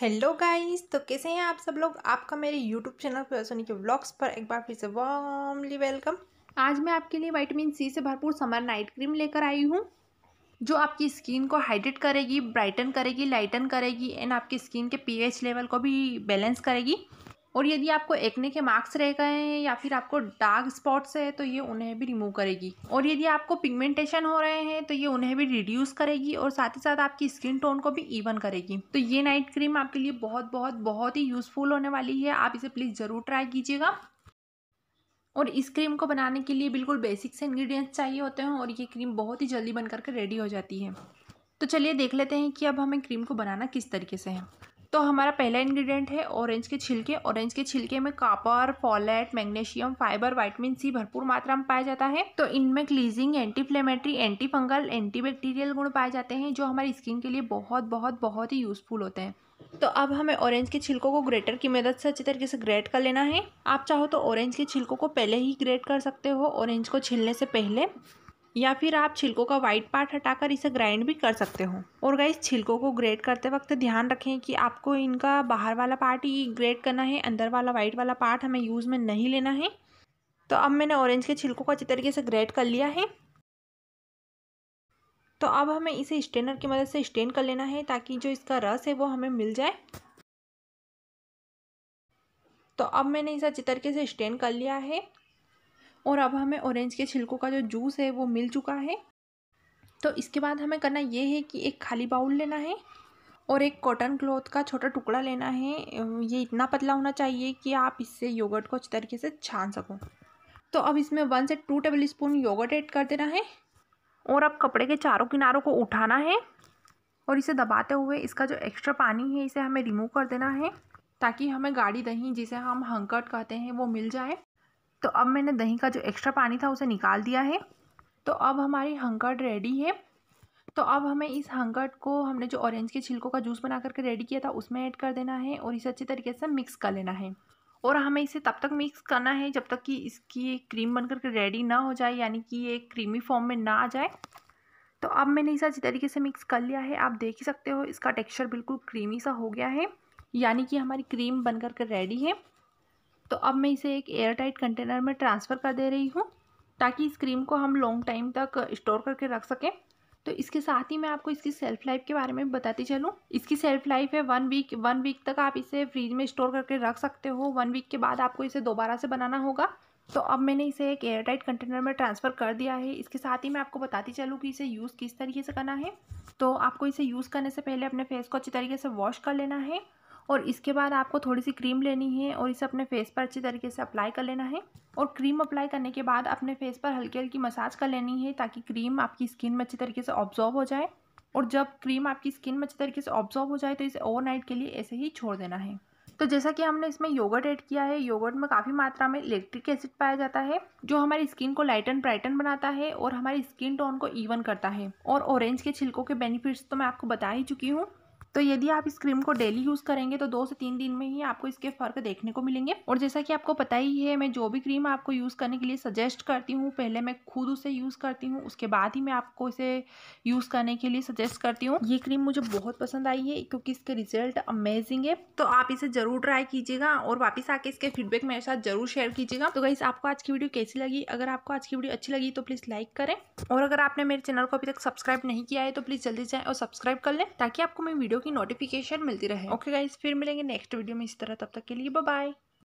hello guys तो कैसे हैं आप सब लोग आपका मेरे यूट्यूब चैनल पर सोनी के व्लॉग्स पर एक बार फिर से वार्मली वेलकम आज मैं आपके लिए विटामिन सी से भरपूर समर नाइट क्रीम लेकर आई हूँ जो आपकी स्किन को हाइड्रेट करेगी ब्राइटन करेगी लाइटन करेगी एंड आपकी स्किन के पीएच लेवल को भी बैलेंस करेगी और यदि आपको एक्ने के मार्क्स रह गए हैं या फिर आपको डार्क स्पॉट्स है तो ये उन्हें भी रिमूव करेगी और यदि आपको पिगमेंटेशन हो रहे हैं तो ये उन्हें भी रिड्यूस करेगी और साथ ही साथ आपकी स्किन टोन को भी इवन करेगी तो ये नाइट क्रीम आपके लिए बहुत बहुत बहुत ही यूजफुल होने वाली है आप इसे प्लीज़ ज़रूर ट्राई कीजिएगा और इस क्रीम को बनाने के लिए बिल्कुल बेसिक से इंग्रेडिएंट्स चाहिए होते हैं और ये क्रीम बहुत ही जल्दी बन करके रेडी हो जाती है तो चलिए देख लेते हैं कि अब हमें क्रीम को बनाना किस तरीके से है तो हमारा पहला इंग्रेडिएंट है ऑरेंज के छिलके ऑरेंज के छिलके में copper folate magnesium fibre vitamin C भरपूर मात्रा में पाया जाता है तो इनमें cleansing anti inflammatory anti fungal anti bacterial गुण पाए जाते हैं जो हमारी स्किन के लिए बहुत बहुत बहुत ही यूजफुल होते हैं तो अब हमें ऑरेंज के छिलकों को ग्रेटर की मदद से अच्छी तरीके से ग्रेट कर लेना है आप चाहो तो ऑरेंज के छिलकों को पहले ही ग्रेट कर सकते हो ऑरेंज को छिलने से पहले या फिर आप छिलकों का वाइट पार्ट हटाकर इसे ग्राइंड भी कर सकते हो और गाइस छिलकों को ग्रेट करते वक्त ध्यान रखें कि आपको इनका बाहर वाला पार्ट ही ग्रेट करना है अंदर वाला वाइट वाला पार्ट हमें यूज़ में नहीं लेना है तो अब मैंने ऑरेंज के छिलकों को अच्छी तरीके से ग्रेट कर लिया है तो अब हमें इसे स्टेनर की मदद से स्टेन कर लेना है ताकि जो इसका रस है वो हमें मिल जाए तो अब मैंने इसे अच्छी तरीके से स्टेन कर लिया है और अब हमें ऑरेंज के छिलकों का जो जूस है वो मिल चुका है तो इसके बाद हमें करना ये है कि एक खाली बाउल लेना है और एक कॉटन क्लॉथ का छोटा टुकड़ा लेना है ये इतना पतला होना चाहिए कि आप इससे योगर्ट को अच्छे तरीके से छान सको तो अब इसमें वन से two tablespoon yoghurt add कर देना है और अब कपड़े के चारों किनारों को उठाना है और इसे दबाते हुए इसका जो एक्स्ट्रा पानी है इसे हमें रिमूव कर देना है ताकि हमें गाढ़ी दही जिसे हम हंकट कहते हैं वो मिल जाए तो अब मैंने दही का जो एक्स्ट्रा पानी था उसे निकाल दिया है तो अब हमारी हंकर्ड रेडी है तो अब हमें इस हंकर्ड को हमने जो ऑरेंज के छिलकों का जूस बना करके रेडी किया था उसमें ऐड कर देना है और इसे अच्छी तरीके से मिक्स कर लेना है और हमें इसे तब तक मिक्स करना है जब तक कि इसकी क्रीम बन करके रेडी ना हो जाए यानी कि ये क्रीमी फॉर्म में ना आ जाए तो अब मैंने इसे अच्छी तरीके से मिक्स कर लिया है आप देख ही सकते हो इसका टेक्सचर बिल्कुल क्रीमी सा हो गया है यानी कि हमारी क्रीम बन के रेडी है तो अब मैं इसे एक एयर टाइट कंटेनर में ट्रांसफ़र कर दे रही हूँ ताकि इस क्रीम को हम लॉन्ग टाइम तक स्टोर करके रख सकें तो इसके साथ ही मैं आपको इसकी सेल्फ लाइफ के बारे में बताती चलूँ इसकी सेल्फ लाइफ है वन वीक वन वीक तक आप इसे फ्रिज में स्टोर करके रख सकते हो वन वीक के बाद आपको इसे दोबारा से बनाना होगा तो अब मैंने इसे एक एयर टाइट कंटेनर में ट्रांसफ़र कर दिया है इसके साथ ही मैं आपको बताती चलूँ कि इसे यूज़ किस तरीके से करना है तो आपको इसे यूज़ करने से पहले अपने फेस को अच्छी तरीके से वॉश कर लेना है और इसके बाद आपको थोड़ी सी क्रीम लेनी है और इसे अपने फेस पर अच्छी तरीके से अप्लाई कर लेना है और क्रीम अप्लाई करने के बाद अपने फेस पर हल्की हल्की मसाज कर लेनी है ताकि क्रीम आपकी स्किन में अच्छी तरीके से ऑब्जॉर्व हो जाए और जब क्रीम आपकी स्किन में अच्छी तरीके से ऑब्जॉर्व हो जाए तो इसे ओवरनाइट के लिए ऐसे ही छोड़ देना है तो जैसा कि हमने इसमें योगर्ट ऐड किया है योगर्ट में काफ़ी मात्रा में इलेक्ट्रिक एसिड पाया जाता है जो हमारी स्किन को लाइट एंड ब्राइटन बनाता है और हमारी स्किन टोन को इवन करता है और ऑरेंज के छिलकों के बेनिफिट्स तो मैं आपको बता ही चुकी हूँ तो यदि आप इस क्रीम को डेली यूज़ करेंगे तो दो से तीन दिन में ही आपको इसके फ़र्क देखने को मिलेंगे और जैसा कि आपको पता ही है मैं जो भी क्रीम आपको यूज़ करने के लिए सजेस्ट करती हूँ पहले मैं खुद उसे यूज़ करती हूँ उसके बाद ही मैं आपको इसे यूज़ करने के लिए सजेस्ट करती हूँ ये क्रीम मुझे बहुत पसंद आई है क्योंकि इसके रिजल्ट अमेजिंग है तो आप इसे ज़रूर ट्राई कीजिएगा और वापस आके इसके फीडबैक मेरे साथ ज़रूर शेयर कीजिएगा तो गाइस आपको आज की वीडियो कैसी लगी अगर आपको आज की वीडियो अच्छी लगी तो प्लीज़ लाइक करें और अगर आपने मेरे चैनल को अभी तक सब्सक्राइब नहीं किया है तो प्लीज़ जल्दी जाएँ और सब्सक्राइब कर लें ताकि आपको मेरी वीडियो की नोटिफिकेशन मिलती रहे ओके okay गाइज फिर मिलेंगे नेक्स्ट वीडियो में इस तरह तब तक के लिए बाय